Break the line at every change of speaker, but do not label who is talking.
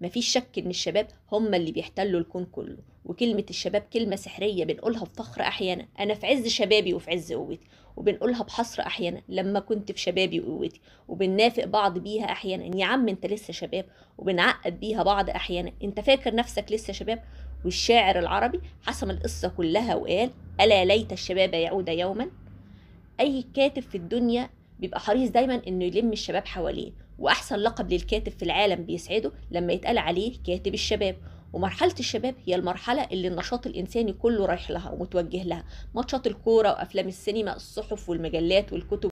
مفيش شك ان الشباب هم اللي بيحتلوا الكون كله وكلمة الشباب كلمة سحرية بنقولها بفخر أحيانا أنا في عز شبابي وفي عز قوتي وبنقولها بحصر أحيانا لما كنت في شبابي وقوتي وبننافق بعض بيها أحيانا يا عم أنت لسه شباب وبنعقد بيها بعض أحيانا أنت فاكر نفسك لسه شباب والشاعر العربي حسم القصة كلها وقال ألا ليت الشباب يعود يوما أي كاتب في الدنيا بيبقى حريص دايما إنه يلم الشباب حواليه وأحسن لقب للكاتب في العالم بيسعده لما يتقال عليه كاتب الشباب ومرحلة الشباب هي المرحلة اللي النشاط الإنساني كله رايح لها ومتوجه لها ماتشات الكورة وأفلام السينما الصحف والمجلات والكتب